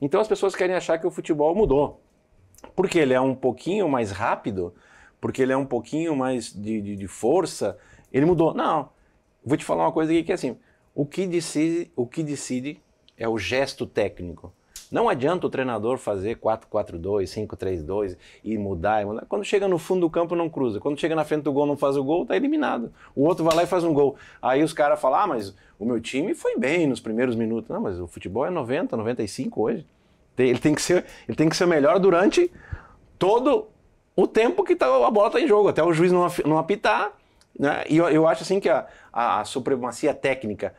Então as pessoas querem achar que o futebol mudou. Porque ele é um pouquinho mais rápido, porque ele é um pouquinho mais de, de, de força, ele mudou. Não. Vou te falar uma coisa aqui que é assim: o que decide, o que decide é o gesto técnico. Não adianta o treinador fazer 4-4-2, 5-3-2 e mudar, e mudar. Quando chega no fundo do campo, não cruza. Quando chega na frente do gol, não faz o gol, tá eliminado. O outro vai lá e faz um gol. Aí os caras falam, ah, mas o meu time foi bem nos primeiros minutos. Não, mas o futebol é 90, 95 hoje. Ele tem que ser, ele tem que ser melhor durante todo o tempo que tá, a bola está em jogo, até o juiz não, não apitar. Né? E eu, eu acho assim que a, a, a supremacia técnica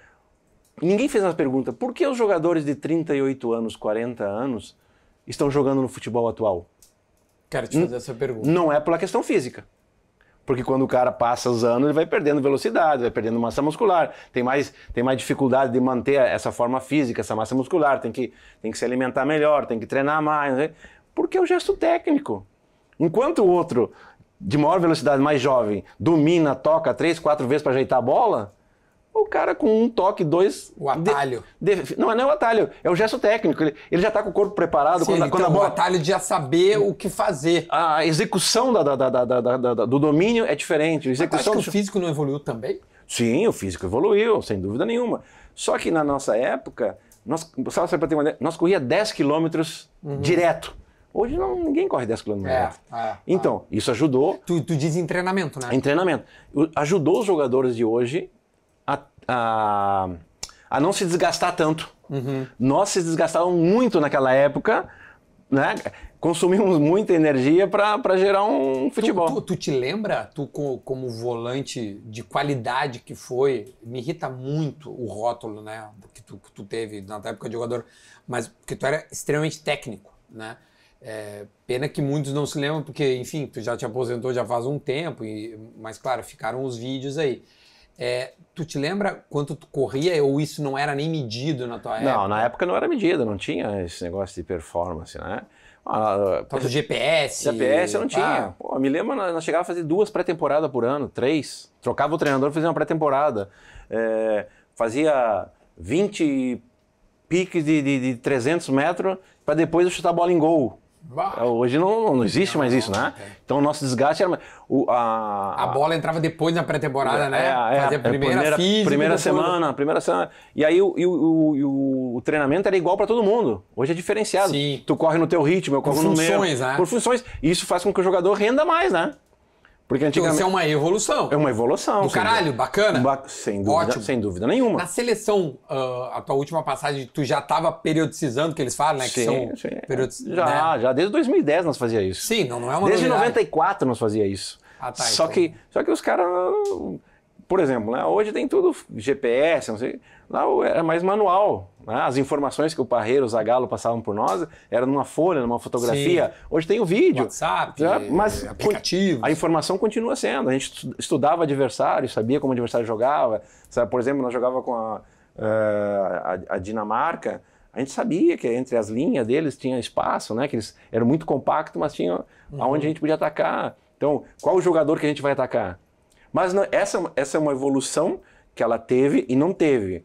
Ninguém fez essa pergunta, por que os jogadores de 38 anos, 40 anos, estão jogando no futebol atual? Quero te fazer N essa pergunta. Não é pela questão física. Porque quando o cara passa os anos, ele vai perdendo velocidade, vai perdendo massa muscular, tem mais, tem mais dificuldade de manter essa forma física, essa massa muscular, tem que, tem que se alimentar melhor, tem que treinar mais. Né? Porque é o gesto técnico. Enquanto o outro, de maior velocidade, mais jovem, domina, toca três, quatro vezes para ajeitar a bola, o cara com um toque, dois. O atalho. De, de, não, não é o atalho, é o gesto técnico. Ele, ele já está com o corpo preparado. Sim, quando, então, quando a bola... O atalho de já saber o que fazer. A execução da, da, da, do domínio é diferente. A execução Mas acho que o físico não evoluiu também? Sim, o físico evoluiu, sem dúvida nenhuma. Só que na nossa época, nós, sabe, ter uma ideia, nós corria 10 quilômetros uhum. direto. Hoje não, ninguém corre 10 km. É, é, é, então, é. isso ajudou. Tu, tu diz em treinamento, né? Em treinamento. Ajudou os jogadores de hoje a, a não se desgastar tanto. Uhum. Nós se desgastávamos muito naquela época, né? consumimos muita energia para gerar um futebol. Tu, tu, tu, te lembra, tu como volante de qualidade que foi, me irrita muito o rótulo né, que, tu, que tu teve na época de jogador, mas porque tu era extremamente técnico, né? É, pena que muitos não se lembram, porque, enfim, tu já te aposentou já faz um tempo, e, mas, claro, ficaram os vídeos aí. É, tu te lembra quanto tu corria ou isso não era nem medido na tua época? Não, na época não era medido, não tinha esse negócio de performance, né? Ah, Tal GPS. GPS eu não tinha. Ah. Pô, me lembro, nós chegava a fazer duas pré-temporadas por ano, três. Trocava o treinador, fazia uma pré-temporada. É, fazia 20 piques de, de, de 300 metros para depois eu chutar a bola em gol. É, hoje não, não existe não, mais isso, né? Então o nosso desgaste era. O, a, a bola entrava depois na pré-temporada, é, né? É, Fazia a é, primeira, primeira, física, primeira semana, primeira semana. E aí o, o, o treinamento era igual para todo mundo. Hoje é diferenciado. Sim. Tu corre no teu ritmo, eu corro no meu. Né? Por funções. E isso faz com que o jogador renda mais, né? Porque antigamente... Então, isso é uma evolução. É uma evolução. Do caralho, dúvida. bacana. Ba sem dúvida, Ótimo. sem dúvida nenhuma. Na seleção, uh, a tua última passagem, tu já estava periodicizando, que eles falam, né? Sim, que são sim. Já, né? já desde 2010 nós fazia isso. Sim, não, não é uma Desde novidade. 94 nós fazia isso. Ah, tá, só, então. que, só que os caras por exemplo, né, hoje tem tudo GPS, não sei, lá era mais manual. Né? As informações que o Parreiro, o Zagalo passavam por nós eram numa folha, numa fotografia. Sim. Hoje tem o vídeo. WhatsApp, já, mas eh, aplicativos. A informação continua sendo. A gente estudava adversário, sabia como o adversário jogava. Sabe? Por exemplo, nós jogava com a, eh, a, a Dinamarca, a gente sabia que entre as linhas deles tinha espaço, né? Que eles eram muito compactos, mas tinha uhum. aonde a gente podia atacar. Então, qual o jogador que a gente vai atacar? Mas não, essa, é essa é uma evolução que ela teve e não teve.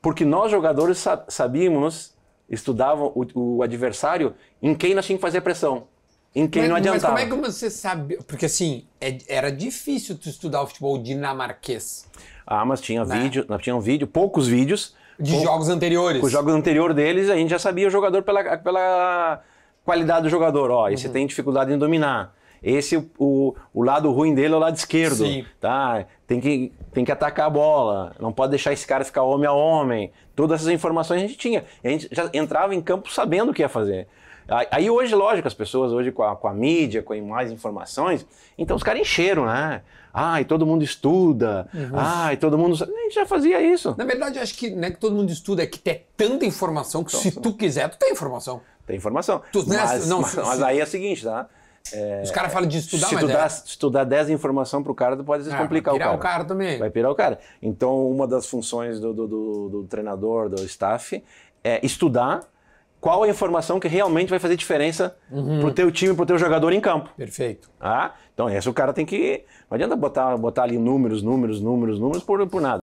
Porque nós, jogadores, sabíamos, estudavam o, o adversário em quem nós tínhamos que fazer pressão. Em quem mas, não adiantava. Mas como é que você sabe? Porque assim, é, era difícil tu estudar o futebol dinamarquês. Ah, mas tinha né? vídeo, tinha um vídeo, poucos vídeos. De com, jogos anteriores. os jogos anteriores deles, a gente já sabia o jogador pela, pela qualidade do jogador. Ó, e você uhum. tem dificuldade em dominar esse, o, o lado ruim dele é o lado esquerdo. Sim. Tá? Tem, que, tem que atacar a bola, não pode deixar esse cara ficar homem a homem. Todas essas informações a gente tinha. A gente já entrava em campo sabendo o que ia fazer. Aí hoje, lógico, as pessoas hoje com a, com a mídia, com mais informações, então os caras encheram, né? Ai, e todo mundo estuda. Uhum. Ai, todo mundo. A gente já fazia isso. Na verdade, acho que não é que todo mundo estuda, é que tem é tanta informação que então, se tu quiser, tu tem informação. Tem informação. Tu, é mas, assim, não, mas, se, mas, aí é o seguinte, tá? É, Os caras falam de estudar, se estudar, mas é. 10 informação para o cara, tu pode descomplicar ah, complicar o cara. Vai pirar o cara também. Vai pirar o cara. Então, uma das funções do, do, do, do treinador, do staff, é estudar qual a informação que realmente vai fazer diferença uhum. o teu time, para o teu jogador em campo. Perfeito. Ah, então, esse o cara tem que... Não adianta botar, botar ali números, números, números, números por, por nada.